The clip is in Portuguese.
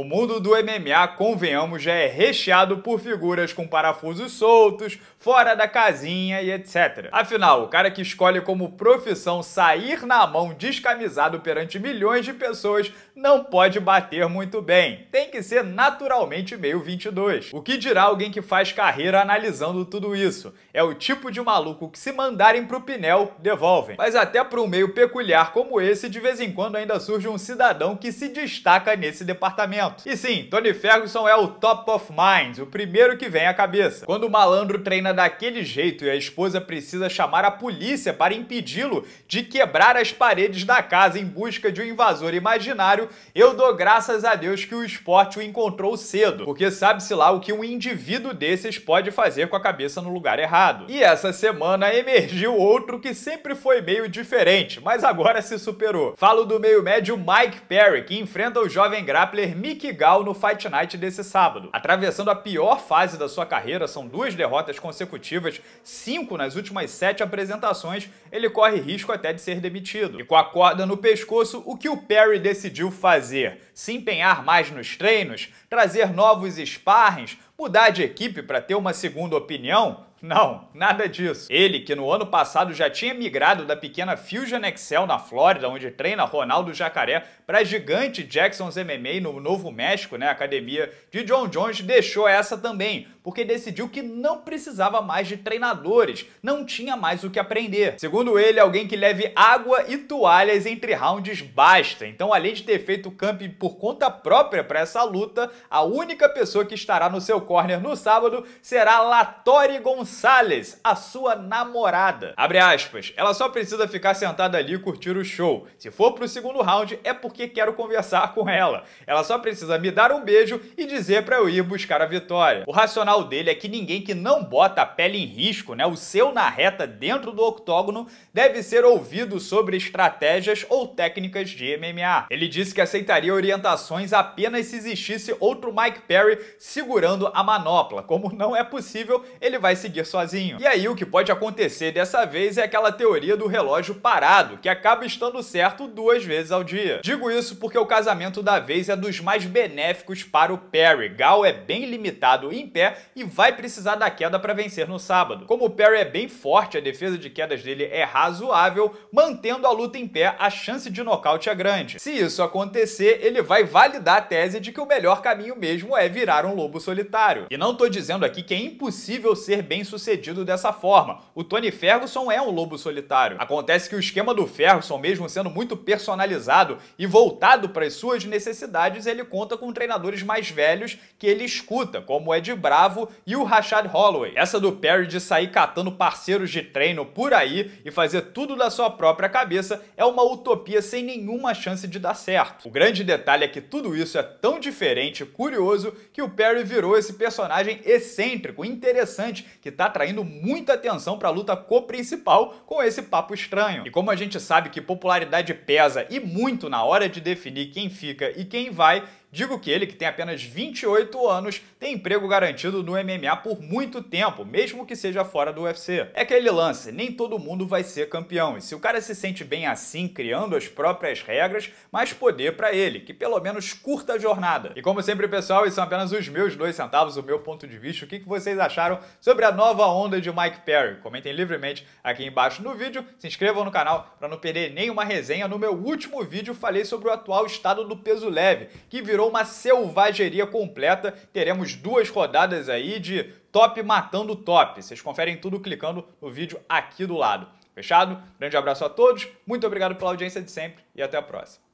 O mundo do MMA, convenhamos, já é recheado por figuras com parafusos soltos, fora da casinha e etc. Afinal, o cara que escolhe como profissão sair na mão descamisado perante milhões de pessoas não pode bater muito bem. Tem que ser naturalmente meio 22. O que dirá alguém que faz carreira analisando tudo isso? É o tipo de maluco que se mandarem pro Pinel, devolvem. Mas até para um meio peculiar como esse, de vez em quando ainda surge um cidadão que se destaca nesse departamento. E sim, Tony Ferguson é o top of mind, o primeiro que vem à cabeça. Quando o malandro treina daquele jeito e a esposa precisa chamar a polícia para impedi-lo de quebrar as paredes da casa em busca de um invasor imaginário, eu dou graças a Deus que o esporte o encontrou cedo, porque sabe-se lá o que um indivíduo desses pode fazer com a cabeça no lugar errado. E essa semana emergiu outro que sempre foi meio diferente, mas agora se superou. Falo do meio médio Mike Perry, que enfrenta o jovem grappler Mick Kikigal no Fight Night desse sábado. Atravessando a pior fase da sua carreira, são duas derrotas consecutivas, cinco nas últimas sete apresentações, ele corre risco até de ser demitido. E com a corda no pescoço, o que o Perry decidiu fazer? Se empenhar mais nos treinos? Trazer novos sparrings? Mudar de equipe para ter uma segunda opinião? Não, nada disso. Ele, que no ano passado já tinha migrado da pequena Fusion Excel na Flórida, onde treina Ronaldo Jacaré, para a gigante Jackson's MMA no Novo México, né, academia de John Jones, deixou essa também, porque decidiu que não precisava mais de treinadores, não tinha mais o que aprender. Segundo ele, alguém que leve água e toalhas entre rounds basta. Então, além de ter feito o camping por conta própria para essa luta, a única pessoa que estará no seu corner no sábado será Latori Gonçalves Salles, a sua namorada. Abre aspas, ela só precisa ficar sentada ali e curtir o show. Se for pro segundo round, é porque quero conversar com ela. Ela só precisa me dar um beijo e dizer para eu ir buscar a vitória. O racional dele é que ninguém que não bota a pele em risco, né, o seu na reta dentro do octógono, deve ser ouvido sobre estratégias ou técnicas de MMA. Ele disse que aceitaria orientações apenas se existisse outro Mike Perry segurando a manopla. Como não é possível, ele vai seguir sozinho. E aí o que pode acontecer dessa vez é aquela teoria do relógio parado, que acaba estando certo duas vezes ao dia. Digo isso porque o casamento da vez é dos mais benéficos para o Perry. Gal é bem limitado em pé e vai precisar da queda para vencer no sábado. Como o Perry é bem forte, a defesa de quedas dele é razoável, mantendo a luta em pé, a chance de nocaute é grande. Se isso acontecer, ele vai validar a tese de que o melhor caminho mesmo é virar um lobo solitário. E não tô dizendo aqui que é impossível ser bem sucedido dessa forma. O Tony Ferguson é um lobo solitário. Acontece que o esquema do Ferguson, mesmo sendo muito personalizado e voltado para as suas necessidades, ele conta com treinadores mais velhos que ele escuta, como o Ed Bravo e o Rashad Holloway. Essa do Perry de sair catando parceiros de treino por aí e fazer tudo da sua própria cabeça é uma utopia sem nenhuma chance de dar certo. O grande detalhe é que tudo isso é tão diferente e curioso que o Perry virou esse personagem excêntrico, interessante, que está atraindo muita atenção para a luta co-principal com esse papo estranho. E como a gente sabe que popularidade pesa e muito na hora de definir quem fica e quem vai, Digo que ele, que tem apenas 28 anos, tem emprego garantido no MMA por muito tempo, mesmo que seja fora do UFC. É aquele lance, nem todo mundo vai ser campeão, e se o cara se sente bem assim, criando as próprias regras, mais poder para ele, que pelo menos curta a jornada. E como sempre, pessoal, esses são apenas os meus dois centavos, o meu ponto de vista, o que vocês acharam sobre a nova onda de Mike Perry. Comentem livremente aqui embaixo no vídeo, se inscrevam no canal para não perder nenhuma resenha. No meu último vídeo falei sobre o atual estado do peso leve, que virou virou uma selvageria completa. Teremos duas rodadas aí de top matando top. Vocês conferem tudo clicando no vídeo aqui do lado. Fechado? Grande abraço a todos, muito obrigado pela audiência de sempre e até a próxima.